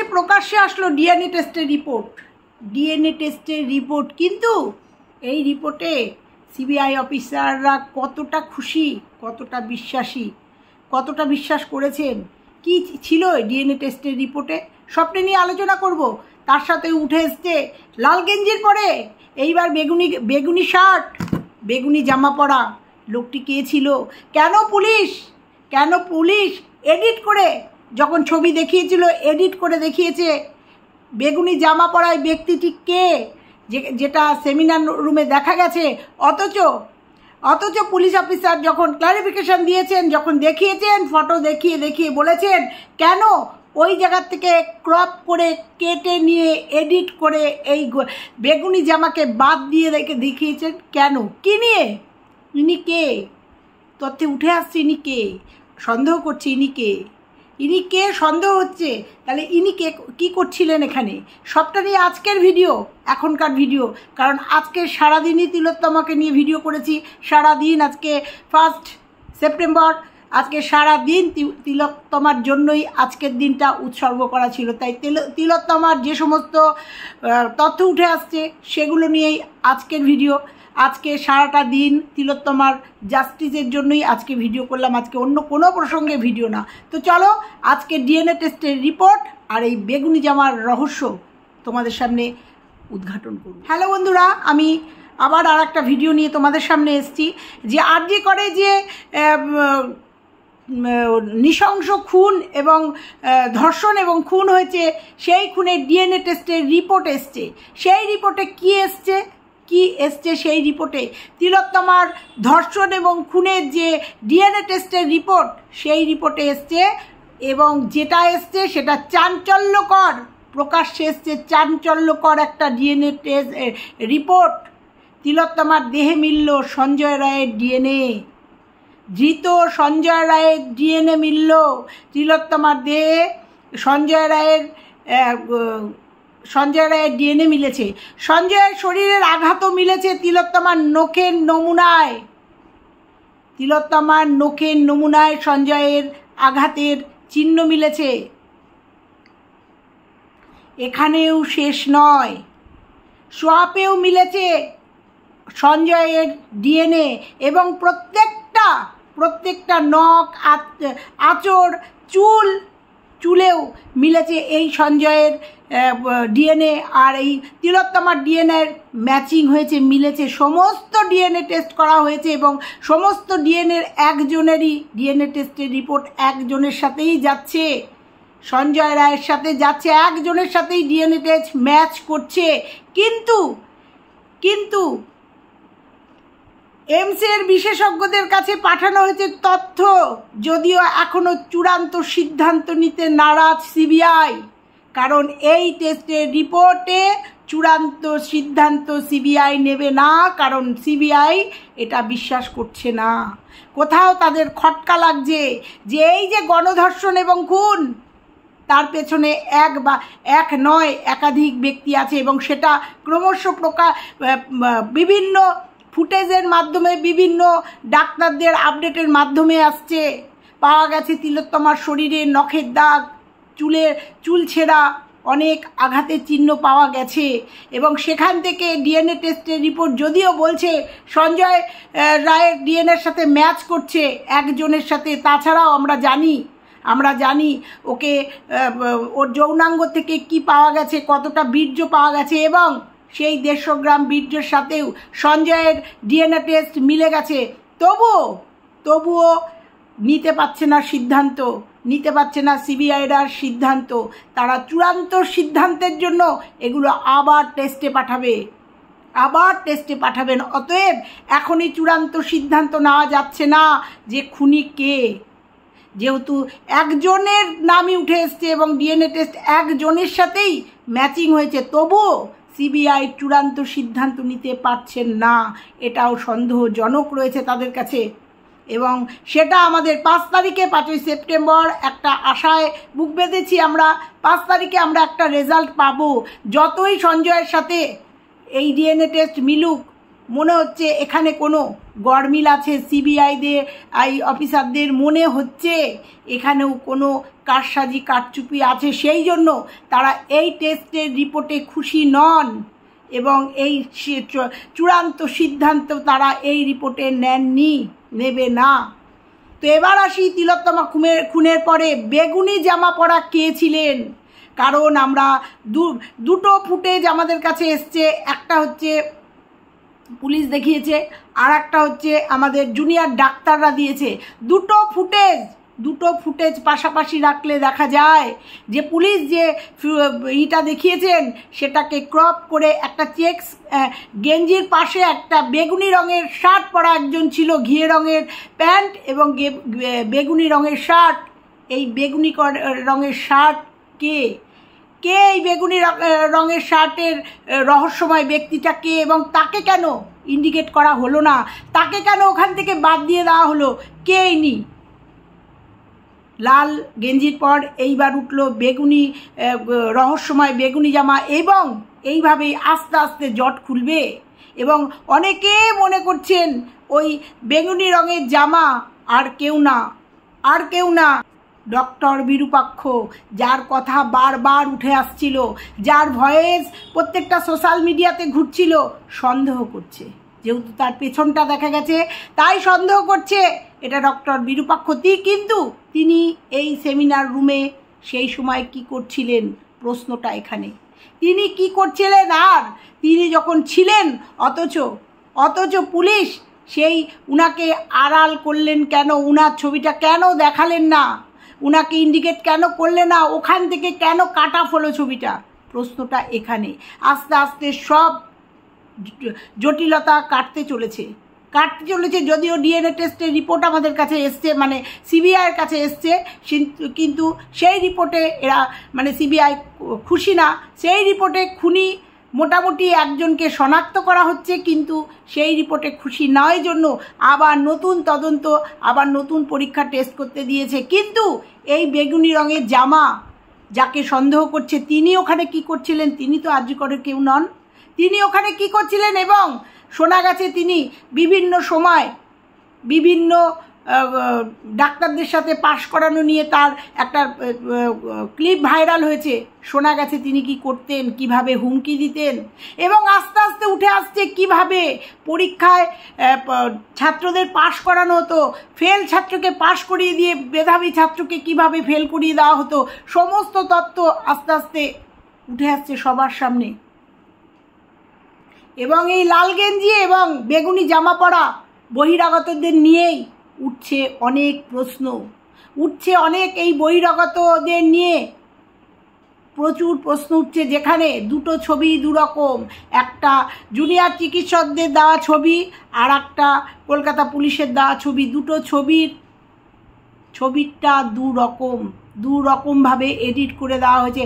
এসে প্রকাশ্যে আসলো ডিএনএ টেস্টের রিপোর্ট ডিএনএ টেস্টের রিপোর্ট কিন্তু এই রিপোর্টে সিবিআই অফিসাররা কতটা খুশি কতটা বিশ্বাসী কতটা বিশ্বাস করেছেন কি ছিল ডিএনএ টেস্টের রিপোর্টে স্বপ্নে নিয়ে আলোচনা করব তার সাথে উঠে এসছে লাল গেঞ্জির পরে এইবার বেগুনি বেগুনি শার্ট বেগুনি জামা পরা লোকটি কে ছিল কেন পুলিশ কেন পুলিশ এডিট করে যখন ছবি দেখিয়েছিল এডিট করে দেখিয়েছে বেগুনি জামা পরায় ব্যক্তিটি কে যেটা সেমিনার রুমে দেখা গেছে অথচ অথচ পুলিশ অফিসার যখন ক্লারিফিকেশন দিয়েছেন যখন দেখিয়েছেন ফটো দেখিয়ে দেখিয়ে বলেছেন কেন ওই জায়গার থেকে ক্রপ করে কেটে নিয়ে এডিট করে এই বেগুনি জামাকে বাদ দিয়ে দেখে দেখিয়েছেন কেন কি নিয়ে ইনি কে তথ্যে উঠে আসছে ইনি কে সন্দেহ করছে ইনি কে ইনি কে সন্দেহ হচ্ছে তাহলে ইনি কে কী করছিলেন এখানে সবটা নিয়ে আজকের ভিডিও এখনকার ভিডিও কারণ আজকে সারাদিনই তিলোত্তমাকে নিয়ে ভিডিও করেছি সারাদিন আজকে ফার্স্ট সেপ্টেম্বর আজকে সারা দিন তিলোত্তমার জন্যই আজকের দিনটা উৎসর্গ করা ছিল তাই তিলোত্তমার যে সমস্ত তথ্য উঠে আসছে সেগুলো নিয়েই আজকের ভিডিও আজকে সারাটা দিন তিলোত্তমার জাস্টিসের জন্যই আজকে ভিডিও করলাম আজকে অন্য কোনো প্রসঙ্গে ভিডিও না তো চলো আজকে ডিএনএ টেস্টের রিপোর্ট আর এই বেগুনি জামার রহস্য তোমাদের সামনে উদ্ঘাটন করব হ্যালো বন্ধুরা আমি আবার আর একটা ভিডিও নিয়ে তোমাদের সামনে এসছি যে আর করে যে নৃশংস খুন এবং ধর্ষণ এবং খুন হয়েছে সেই খুনের ডিএনএ টেস্টের রিপোর্ট এসছে সেই রিপোর্টে কি এসছে কি এসছে সেই রিপোর্টে তিলোত্তমার ধর্ষণ এবং খুনের যে ডিএনএ টেস্টের রিপোর্ট সেই রিপোর্টে এসছে এবং যেটা এসছে সেটা চাঞ্চল্যকর প্রকাশ্যে এসছে চাঞ্চল্যকর একটা ডিএনএ টেস্ট রিপোর্ট তিলোত্তমার দেহে মিলল সঞ্জয় রায়ের ডিএনএ ধৃত সঞ্জয় রায়ের ডিএনএ মিলল তিলোত্তমার দেহে সঞ্জয় রায়ের সঞ্জয় রায়ের ডিএনএ মিলেছে সঞ্জয়ের শরীরের আঘাতও মিলেছে তিলোত্তমার নখের নমুনায় তিলোত্তমার নখের নমুনায় সঞ্জয়ের আঘাতের চিহ্ন মিলেছে এখানেও শেষ নয় সোয়াপেও মিলেছে সঞ্জয়ের ডিএনএ এবং প্রত্যেকটা প্রত্যেকটা নখ আচর চুল চুলেও মিলেছে এই সঞ্জয়ের ডিএনএ আর এই তিলোত্তমার ডিএনএর ম্যাচিং হয়েছে মিলেছে সমস্ত ডিএনএ টেস্ট করা হয়েছে এবং সমস্ত ডিএনএর একজনেরই ডিএনএ টেস্টের রিপোর্ট একজনের সাথেই যাচ্ছে সঞ্জয় রায়ের সাথে যাচ্ছে একজনের সাথেই ডিএনএ টেস্ট ম্যাচ করছে কিন্তু কিন্তু এমসের বিশেষজ্ঞদের কাছে পাঠানো হয়েছে তথ্য যদিও এখনও চূড়ান্ত সিদ্ধান্ত নিতে নারাজ সিবিআই কারণ এই টেস্টের রিপোর্টে চূড়ান্ত সিদ্ধান্ত সিবিআই নেবে না কারণ সিবিআই এটা বিশ্বাস করছে না কোথাও তাদের খটকা লাগছে যে এই যে গণধর্ষণ এবং খুন তার পেছনে এক বা এক নয় একাধিক ব্যক্তি আছে এবং সেটা ক্রমশ প্রকা বিভিন্ন ফুটেজের মাধ্যমে বিভিন্ন ডাক্তারদের আপডেটের মাধ্যমে আসছে পাওয়া গেছে তিলোত্তমার শরীরে নখের দাগ চুলের চুল ছেঁড়া অনেক আঘাতের চিহ্ন পাওয়া গেছে এবং সেখান থেকে ডিএনএ টেস্টের রিপোর্ট যদিও বলছে সঞ্জয় রায়ের ডিএনএর সাথে ম্যাচ করছে একজনের সাথে তাছাড়াও আমরা জানি আমরা জানি ওকে ওর যৌনাঙ্গ থেকে কি পাওয়া গেছে কতটা বীর্য পাওয়া গেছে এবং সেই দেড়শো গ্রাম বীর্যের সাথেও সঞ্জয়ের ডিএনএ টেস্ট মিলে গেছে তবুও তবুও নিতে পারছে না সিদ্ধান্ত নিতে পারছে না সিবিআইরার সিদ্ধান্ত তারা চূড়ান্ত সিদ্ধান্তের জন্য এগুলো আবার টেস্টে পাঠাবে আবার টেস্টে পাঠাবেন অতএব এখনই চূড়ান্ত সিদ্ধান্ত নেওয়া যাচ্ছে না যে খুনি কে যেহেতু একজনের নামই উঠে এসছে এবং ডিএনএ টেস্ট একজনের সাথেই ম্যাচিং হয়েছে তবুও সিবিআই চূড়ান্ত সিদ্ধান্ত নিতে পারছেন না এটাও সন্দেহজনক রয়েছে তাদের কাছে এবং সেটা আমাদের পাঁচ তারিখে পাঁচই সেপ্টেম্বর একটা আশায় বুক বেঁধেছি আমরা পাঁচ তারিখে আমরা একটা রেজাল্ট পাবো যতই সঞ্জয়ের সাথে এই ডিএনএ টেস্ট মিলুক মনে হচ্ছে এখানে কোনো গড়মিল আছে সিবিআইদের আই অফিসারদের মনে হচ্ছে এখানেও কোনো কারসাজি কারচুপি আছে সেই জন্য তারা এই টেস্টের রিপোর্টে খুশি নন এবং এই চূড়ান্ত সিদ্ধান্ত তারা এই রিপোর্টে নেননি নেবে না তো এবার আসি তিলোত্তমা খুনের খুনের পরে বেগুনি জামা পরা কে ছিলেন কারণ আমরা দুটো ফুটেজ আমাদের কাছে এসছে একটা হচ্ছে পুলিশ দেখিয়েছে আর একটা হচ্ছে আমাদের জুনিয়র ডাক্তাররা দিয়েছে দুটো ফুটেজ দুটো ফুটেজ পাশাপাশি রাখলে দেখা যায় যে পুলিশ যে ইটা দেখিয়েছেন সেটাকে ক্রপ করে একটা চেক্স গেঞ্জির পাশে একটা বেগুনি রঙের শার্ট পরা একজন ছিল ঘিয়ে রঙের প্যান্ট এবং বেগুনি রঙের শার্ট এই বেগুনি রঙের শার্ট কে কে এই বেগুনি রঙের শার্টের রহস্যময় ব্যক্তিটা কে এবং তাকে কেন ইন্ডিকেট করা হলো না তাকে কেন ওখান থেকে বাদ দিয়ে দেওয়া হলো কে নি লাল গেঞ্জির পর এইবার উঠলো বেগুনি রহস্যময় বেগুনি জামা এবং এইভাবেই আস্তে আস্তে জট খুলবে এবং অনেকে মনে করছেন ওই বেগুনি রঙের জামা আর কেউ না আর কেউ না ডক্টর বিরূপাক্ষ যার কথা বারবার উঠে আসছিল যার ভয়েস প্রত্যেকটা সোশ্যাল মিডিয়াতে ঘুরছিল সন্দেহ করছে যেহেতু তার পেছনটা দেখা গেছে তাই সন্দেহ করছে এটা ডক্টর বিরূপাক্ষ কিন্তু তিনি এই সেমিনার রুমে সেই সময় কি করছিলেন প্রশ্নটা এখানে তিনি কি করছিলেন আর তিনি যখন ছিলেন অথচ অথচ পুলিশ সেই উনাকে আড়াল করলেন কেন উনার ছবিটা কেন দেখালেন না উনাকে ইন্ডিকেট কেন করলে না ওখান থেকে কেন কাটা হলো ছবিটা প্রশ্নটা এখানে আস্তে আস্তে সব জটিলতা কাটতে চলেছে কাটতে চলেছে যদিও ডিএনএ টেস্টের রিপোর্ট আমাদের কাছে এসছে মানে সিবিআইয়ের কাছে এসছে কিন্তু সেই রিপোর্টে এরা মানে সিবিআই খুশি না সেই রিপোর্টে খুনি মোটামুটি একজনকে শনাক্ত করা হচ্ছে কিন্তু সেই রিপোর্টে খুশি নয় জন্য আবার নতুন তদন্ত আবার নতুন পরীক্ষা টেস্ট করতে দিয়েছে কিন্তু এই বেগুনি রঙের জামা যাকে সন্দেহ করছে তিনি ওখানে কি করছিলেন তিনি তো আর্যকরের কেউ নন তিনি ওখানে কি করছিলেন এবং শোনা গেছে তিনি বিভিন্ন সময় বিভিন্ন ডাক্তারদের সাথে পাশ করানো নিয়ে তার একটা ক্লিপ ভাইরাল হয়েছে শোনা গেছে তিনি কি করতেন কিভাবে হুমকি দিতেন এবং আস্তে আস্তে উঠে আসছে কিভাবে পরীক্ষায় ছাত্রদের পাশ করানো হতো ফেল ছাত্রকে পাশ করিয়ে দিয়ে মেধাবী ছাত্রকে কিভাবে ফেল করিয়ে দেওয়া হতো সমস্ত তত্ত্ব আস্তে আস্তে উঠে আসছে সবার সামনে এবং এই লাল গেঞ্জি এবং বেগুনি জামা পরা বহিরাগতদের নিয়েই উঠছে অনেক প্রশ্ন উঠছে অনেক এই বহিরাগতদের নিয়ে প্রচুর প্রশ্ন উঠছে যেখানে দুটো ছবি দুরকম একটা জুনিয়র চিকিৎসকদের দেওয়া ছবি আর একটা কলকাতা পুলিশের দেওয়া ছবি দুটো ছবির ছবিটা দুরকম দুরকমভাবে এডিট করে দেওয়া হয়েছে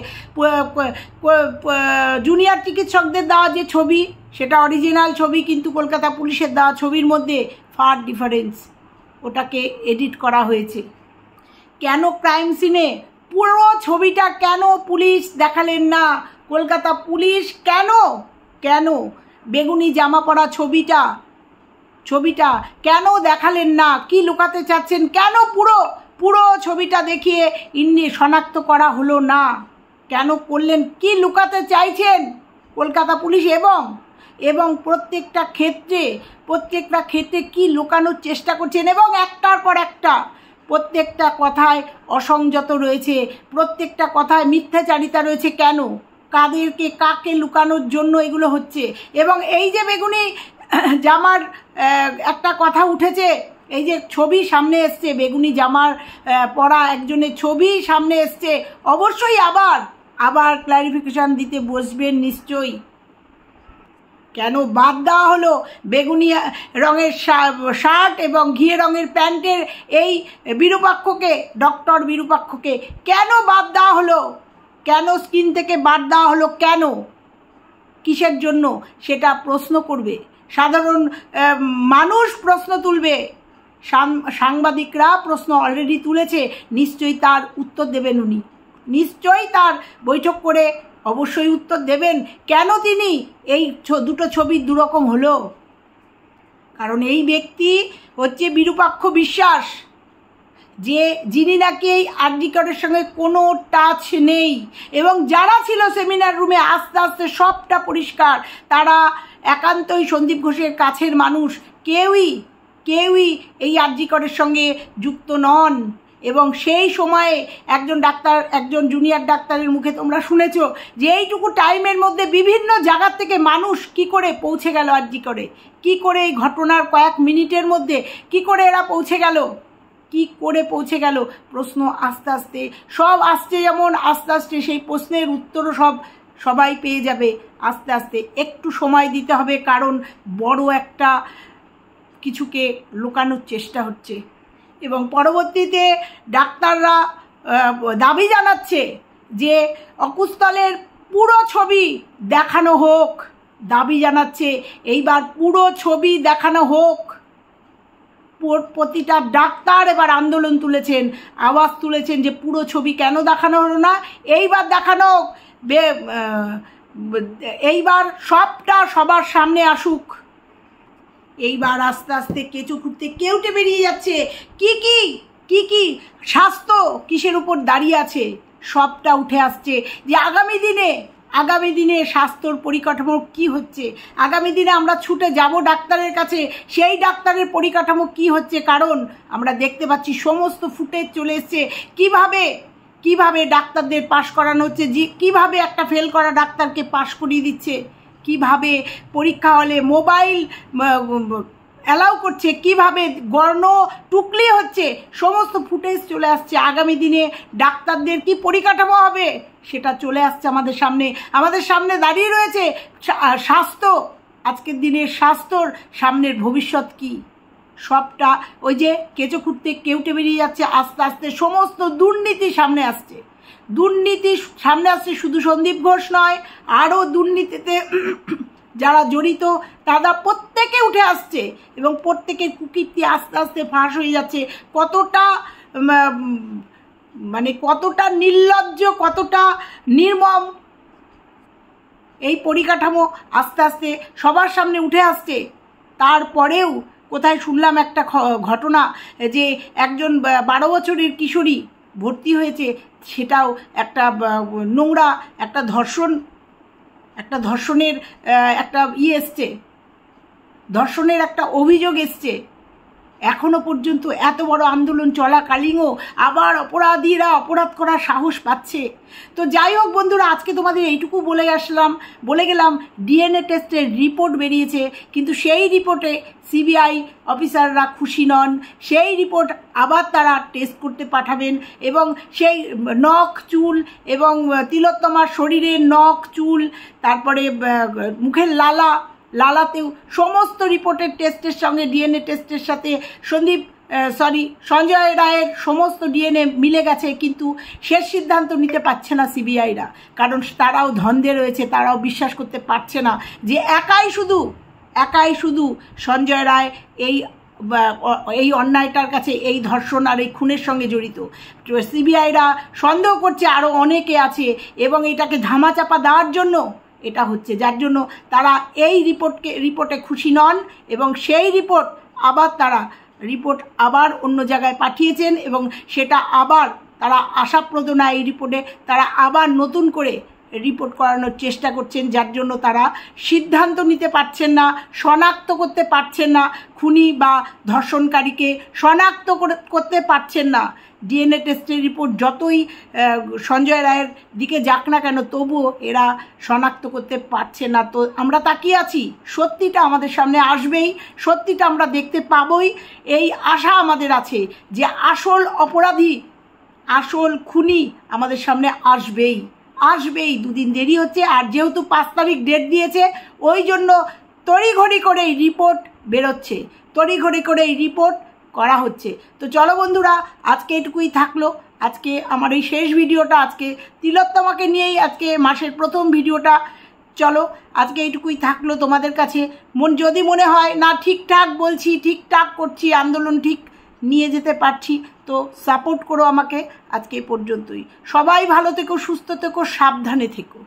জুনিয়র চিকিৎসকদের দেওয়া যে ছবি সেটা অরিজিনাল ছবি কিন্তু কলকাতা পুলিশের দেওয়া ছবির মধ্যে ফার ডিফারেন্স ওটাকে এডিট করা হয়েছে কেন ক্রাইম সিনে পুরো ছবিটা কেন পুলিশ দেখালেন না কলকাতা পুলিশ কেন কেন বেগুনি জামা পরা ছবিটা ছবিটা কেন দেখালেন না কি লুকাতে চাচ্ছেন কেন পুরো পুরো ছবিটা দেখিয়ে ইন্নি শনাক্ত করা হলো না কেন করলেন কি লুকাতে চাইছেন কলকাতা পুলিশ এবং এবং প্রত্যেকটা ক্ষেত্রে প্রত্যেকটা ক্ষেত্রে কি লুকানোর চেষ্টা করছেন এবং একটার পর একটা প্রত্যেকটা কথায় অসংযত রয়েছে প্রত্যেকটা কথায় মিথ্যাচারিতা রয়েছে কেন কাদেরকে কাকে লুকানোর জন্য এগুলো হচ্ছে এবং এই যে বেগুনি জামার একটা কথা উঠেছে এই যে ছবি সামনে এসছে বেগুনি জামার পড়া একজনের ছবি সামনে এসছে অবশ্যই আবার আবার ক্লারিফিকেশান দিতে বসবেন নিশ্চয়ই কেন বাদ দেওয়া হলো বেগুনি রঙের শার্ট এবং ঘিয়ে রঙের প্যান্টের এই বিরূপাক্ষকে ডক্টর বিরূপাক্ষকে কেন বাদ দেওয়া হলো কেন স্কিন থেকে বাদ দেওয়া হলো কেন কিসের জন্য সেটা প্রশ্ন করবে সাধারণ মানুষ প্রশ্ন তুলবে সাংবাদিকরা প্রশ্ন অলরেডি তুলেছে নিশ্চয়ই তার উত্তর দেবেন উনি নিশ্চয়ই তার বৈঠক করে অবশ্যই উত্তর দেবেন কেন তিনি এই দুটো ছবি দুরকম হলো কারণ এই ব্যক্তি হচ্ছে বিরূপাক্ষ বিশ্বাস যে যিনি নাকি এই আর্ডিকটের সঙ্গে কোনো টাচ নেই এবং যারা ছিল সেমিনার রুমে আস্তে আস্তে সবটা পরিষ্কার তারা একান্তই সন্দীপ ঘোষের কাছের মানুষ কেউই কেউই এই আর্জিকরের সঙ্গে যুক্ত নন এবং সেই সময়ে একজন ডাক্তার একজন জুনিয়র ডাক্তারের মুখে তোমরা শুনেছ যে এইটুকু টাইমের মধ্যে বিভিন্ন জায়গার থেকে মানুষ কি করে পৌঁছে গেল জি করে কি করে এই ঘটনার কয়েক মিনিটের মধ্যে কি করে এরা পৌঁছে গেল কি করে পৌঁছে গেল প্রশ্ন আস্তে আস্তে সব আসছে যেমন আস্তে আস্তে সেই প্রশ্নের উত্তরও সব সবাই পেয়ে যাবে আস্তে আস্তে একটু সময় দিতে হবে কারণ বড় একটা কিছুকে লুকানোর চেষ্টা হচ্ছে এবং পরবর্তীতে ডাক্তাররা দাবি জানাচ্ছে যে অকুস্থলের পুরো ছবি দেখানো হোক দাবি জানাচ্ছে এইবার পুরো ছবি দেখানো হোক প্রতিটা ডাক্তার এবার আন্দোলন তুলেছেন আওয়াজ তুলেছেন যে পুরো ছবি কেন দেখানো হলো না এইবার দেখানো এইবার সবটা সবার সামনে আসুক এইবার আস্তে আস্তে কেঁচো খুঁড়তে কেউটে বেরিয়ে যাচ্ছে কি কি কি কি স্বাস্থ্য কিসের উপর দাঁড়িয়ে আছে সবটা উঠে আসছে যে আগামী দিনে আগামী দিনে স্বাস্থ্যর পরিকাঠামো কি হচ্ছে আগামী দিনে আমরা ছুটে যাব ডাক্তারের কাছে সেই ডাক্তারের পরিকাঠামো কি হচ্ছে কারণ আমরা দেখতে পাচ্ছি সমস্ত ফুটেজ চলে এসছে কীভাবে কীভাবে ডাক্তারদের পাশ করানো হচ্ছে যে কীভাবে একটা ফেল করা ডাক্তারকে পাশ করিয়ে দিচ্ছে কিভাবে পরীক্ষা হলে মোবাইল অ্যালাউ করছে কিভাবে গর্ণ টুকলি হচ্ছে সমস্ত ফুটেজ চলে আসছে আগামী দিনে ডাক্তারদের কি পরিকাঠামো হবে সেটা চলে আসছে আমাদের সামনে আমাদের সামনে দাঁড়িয়ে রয়েছে স্বাস্থ্য আজকের দিনের স্বাস্থ্যর সামনের ভবিষ্যৎ কি সবটা ওই যে কেঁচো খুঁড়তে কেউটে বেরিয়ে যাচ্ছে আস্তে আস্তে সমস্ত দুর্নীতি সামনে আসছে দুর্নীতি সামনে আসছে শুধু সন্দীপ ঘোষ নয় আরও দুর্নীতিতে যারা জড়িত তারা প্রত্যেকে উঠে আসছে এবং প্রত্যেকের কুকীর্তি আস্তে আস্তে ফাঁস হয়ে যাচ্ছে কতটা মানে কতটা নির্লজ্জ কতটা নির্মম এই পরিকাঠামো আস্তে আস্তে সবার সামনে উঠে আসছে তারপরেও কোথায় শুনলাম একটা ঘটনা যে একজন বারো বছরের কিশোরী ভর্তি হয়েছে সেটাও একটা নোংরা একটা ধর্ষণ একটা ধর্ষণের একটা ইয়ে এসছে ধর্ষণের একটা অভিযোগ এসছে এখনও পর্যন্ত এত বড় আন্দোলন চলাকালীনও আবার অপরাধীরা অপরাধ করার সাহস পাচ্ছে তো যাই হোক বন্ধুরা আজকে তোমাদের এইটুকু বলে আসলাম বলে গেলাম ডিএনএ টেস্টের রিপোর্ট বেরিয়েছে কিন্তু সেই রিপোর্টে সিবিআই অফিসাররা খুশি নন সেই রিপোর্ট আবার তারা টেস্ট করতে পাঠাবেন এবং সেই নখ চুল এবং তিলোত্তমার শরীরে নখ চুল তারপরে মুখের লালা লালাতেও সমস্ত রিপোর্টের টেস্টের সঙ্গে ডিএনএ টেস্টের সাথে সন্দীপ সরি সঞ্জয় রায়ের সমস্ত ডিএনএ মিলে গেছে কিন্তু শেষ সিদ্ধান্ত নিতে পারছে না সিবিআইরা কারণ তারাও ধন্দে রয়েছে তারাও বিশ্বাস করতে পারছে না যে একাই শুধু একাই শুধু সঞ্জয় রায় এই এই অন্যায়টার কাছে এই ধর্ষণ আর এই খুনের সঙ্গে জড়িত সিবিআইরা সন্দেহ করছে আরও অনেকে আছে এবং এটাকে ধামাচাপা দেওয়ার জন্য এটা হচ্ছে যার জন্য তারা এই রিপোর্টকে রিপোর্টে খুশি নন এবং সেই রিপোর্ট আবার তারা রিপোর্ট আবার অন্য জায়গায় পাঠিয়েছেন এবং সেটা আবার তারা আশাপ্রদ না এই রিপোর্টে তারা আবার নতুন করে রিপোর্ট করানোর চেষ্টা করছেন যার জন্য তারা সিদ্ধান্ত নিতে পারছেন না শনাক্ত করতে পারছেন না খুনি বা ধর্ষণকারীকে শনাক্ত করতে পারছেন না ডিএনএ টেস্টের রিপোর্ট যতই সঞ্জয় রায়ের দিকে যাক না কেন তবুও এরা শনাক্ত করতে পারছে না তো আমরা তাকিয়ে আছি সত্যিটা আমাদের সামনে আসবেই সত্যিটা আমরা দেখতে পাবই এই আশা আমাদের আছে যে আসল অপরাধী আসল খুনি আমাদের সামনে আসবেই আসবেই দুদিন দেরি হচ্ছে আর যেহেতু পাঁচ তারিখ ডেট দিয়েছে ওই জন্য তড়িঘড়ি করেই রিপোর্ট বেরোচ্ছে তড়িঘড়ি করেই রিপোর্ট করা হচ্ছে তো চলো বন্ধুরা আজকে এটুকুই থাকলো আজকে আমার এই শেষ ভিডিওটা আজকে তিলোত্তমাকে নিয়েই আজকে মাসের প্রথম ভিডিওটা চলো আজকে এইটুকুই থাকলো তোমাদের কাছে মন যদি মনে হয় না ঠিকঠাক বলছি ঠিকঠাক করছি আন্দোলন ঠিক নিয়ে যেতে পারছি তো সাপোর্ট করো আমাকে আজকে পর্যন্তই সবাই ভালো থেকো সুস্থ থেকো সাবধানে থেকো